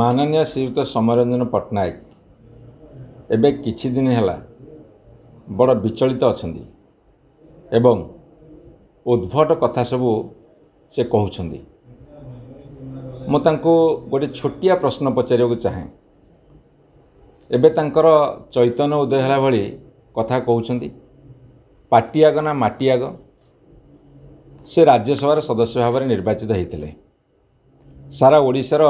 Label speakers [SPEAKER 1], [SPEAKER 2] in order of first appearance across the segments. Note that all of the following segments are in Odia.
[SPEAKER 1] ମାନନୀୟ ଶ୍ରୀଯୁକ୍ତ ସମରଞ୍ଜନ ପଟ୍ଟନାୟକ ଏବେ କିଛି ଦିନ ହେଲା ବଡ଼ ବିଚଳିତ ଅଛନ୍ତି ଏବଂ ଉଦ୍ଭଟ କଥା ସବୁ ସେ କହୁଛନ୍ତି ମୁଁ ତାଙ୍କୁ ଗୋଟିଏ ଛୋଟିଆ ପ୍ରଶ୍ନ ପଚାରିବାକୁ ଚାହେଁ ଏବେ ତାଙ୍କର ଚୈତନ୍ୟ ଉଦୟ ହେଲା ଭଳି କଥା କହୁଛନ୍ତି ପାଟିଆଗ ନା ମାଟିଆଗ ସେ ରାଜ୍ୟସଭାର ସଦସ୍ୟ ଭାବରେ ନିର୍ବାଚିତ ହୋଇଥିଲେ ସାରା ଓଡ଼ିଶାର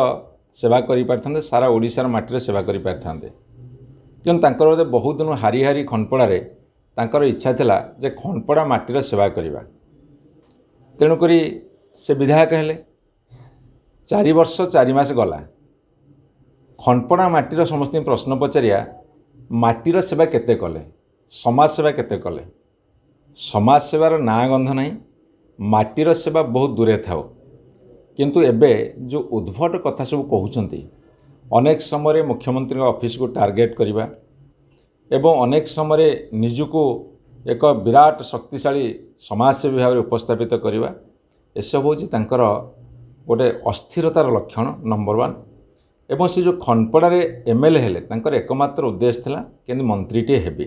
[SPEAKER 1] ସେବା କରିପାରିଥାନ୍ତେ ସାରା ଓଡ଼ିଶାର ମାଟିରେ ସେବା କରିପାରିଥାନ୍ତେ କିନ୍ତୁ ତାଙ୍କର ଗୋଟେ ବହୁତ ଦିନ ହାରି ହାରି ଖନପଡ଼ାରେ ତାଙ୍କର ଇଚ୍ଛା ଥିଲା ଯେ ଖନପଡ଼ା ମାଟିର ସେବା କରିବା ତେଣୁକରି ସେ ବିଧାୟକ ହେଲେ ଚାରି ବର୍ଷ ଚାରି ମାସ ଗଲା ଖନପଡ଼ା ମାଟିର ସମସ୍ତଙ୍କୁ ପ୍ରଶ୍ନ ପଚାରିବା ମାଟିର ସେବା କେତେ କଲେ ସମାଜ ସେବା କେତେ କଲେ ସମାଜସେବାର ନାଁ ଗନ୍ଧ ନାହିଁ ମାଟିର ସେବା ବହୁତ ଦୂରେ ଥାଉ କିନ୍ତୁ ଏବେ ଯେଉଁ ଉଦ୍ଭଟ କଥା ସବୁ କହୁଛନ୍ତି ଅନେକ ସମୟରେ ମୁଖ୍ୟମନ୍ତ୍ରୀଙ୍କ ଅଫିସକୁ ଟାର୍ଗେଟ୍ କରିବା ଏବଂ ଅନେକ ସମୟରେ ନିଜକୁ ଏକ ବିରାଟ ଶକ୍ତିଶାଳୀ ସମାଜସେବୀ ଭାବରେ ଉପସ୍ଥାପିତ କରିବା ଏସବୁ ହେଉଛି ତାଙ୍କର ଗୋଟେ ଅସ୍ଥିରତାର ଲକ୍ଷଣ ନମ୍ବର ୱାନ୍ ଏବଂ ସେ ଯେଉଁ ଖନପଡ଼ାରେ ଏମ୍ ଏଲ୍ ଏ ହେଲେ ତାଙ୍କର ଏକମାତ୍ର ଉଦ୍ଦେଶ୍ୟ ଥିଲା କେମିତି ମନ୍ତ୍ରୀଟିଏ ହେବେ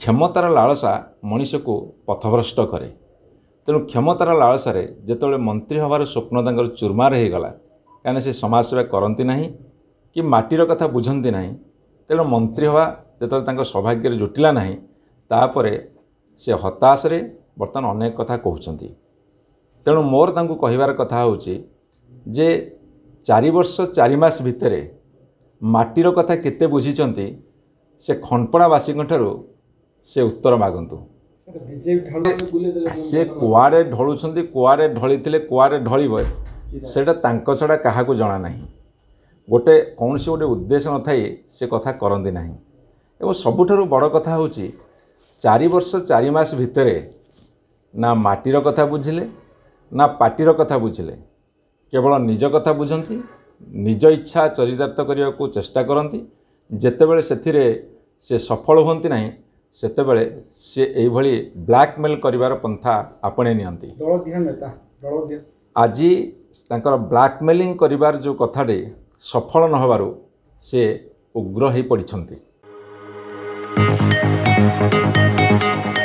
[SPEAKER 1] କ୍ଷମତାର ଲାଳସା ମଣିଷକୁ ପଥଭ୍ରଷ୍ଟ କରେ ତେଣୁ କ୍ଷମତାର ଲାଳସାରେ ଯେତେବେଳେ ମନ୍ତ୍ରୀ ହେବାର ସ୍ୱପ୍ନ ତାଙ୍କର ଚୁର୍ମାର ହୋଇଗଲା କାହିଁକିନା ସେ ସମାଜସେବା କରନ୍ତି ନାହିଁ କି ମାଟିର କଥା ବୁଝନ୍ତି ନାହିଁ ତେଣୁ ମନ୍ତ୍ରୀ ହେବା ଯେତେବେଳେ ତାଙ୍କ ସୌଭାଗ୍ୟରେ ଜୁଟିଲା ନାହିଁ ତାପରେ ସେ ହତାଶରେ ବର୍ତ୍ତମାନ ଅନେକ କଥା କହୁଛନ୍ତି ତେଣୁ ମୋର ତାଙ୍କୁ କହିବାର କଥା ହେଉଛି ଯେ ଚାରି ବର୍ଷ ଚାରି ମାସ ଭିତରେ ମାଟିର କଥା କେତେ ବୁଝିଛନ୍ତି ସେ ଖଣ୍ଡପଣାବାସୀଙ୍କ ସେ ଉତ୍ତର ମାଗନ୍ତୁ ସେ କୁଆଡ଼େ ଢଳୁଛନ୍ତି କୁଆଡ଼େ ଢଳିଥିଲେ କୁଆଡ଼େ ଢଳିବ ସେଇଟା ତାଙ୍କ ଛଡ଼ା କାହାକୁ ଜଣା ନାହିଁ ଗୋଟେ କୌଣସି ଗୋଟେ ଉଦ୍ଦେଶ୍ୟ ନଥାଇ ସେ କଥା କରନ୍ତି ନାହିଁ ଏବଂ ସବୁଠାରୁ ବଡ଼ କଥା ହେଉଛି ଚାରି ବର୍ଷ ଚାରି ମାସ ଭିତରେ ନା ମାଟିର କଥା ବୁଝିଲେ ନା ପାଟିର କଥା ବୁଝିଲେ କେବଳ ନିଜ କଥା ବୁଝନ୍ତି ନିଜ ଇଚ୍ଛା ଚରିତାର୍ଥ କରିବାକୁ ଚେଷ୍ଟା କରନ୍ତି ଯେତେବେଳେ ସେଥିରେ ସେ ସଫଳ ହୁଅନ୍ତି ନାହିଁ ସେତେବେଳେ ସେ ଏଇଭଳି ବ୍ଲାକ୍ମେଲ୍ କରିବାର ପନ୍ଥା ଆପଣେଇ ନିଅନ୍ତି ଆଜି ତାଙ୍କର ବ୍ଲାକ୍ମେଲିଂ କରିବାର ଯେଉଁ କଥାଟି ସଫଳ ନ ହେବାରୁ ସେ ଉଗ୍ର ହୋଇପଡ଼ିଛନ୍ତି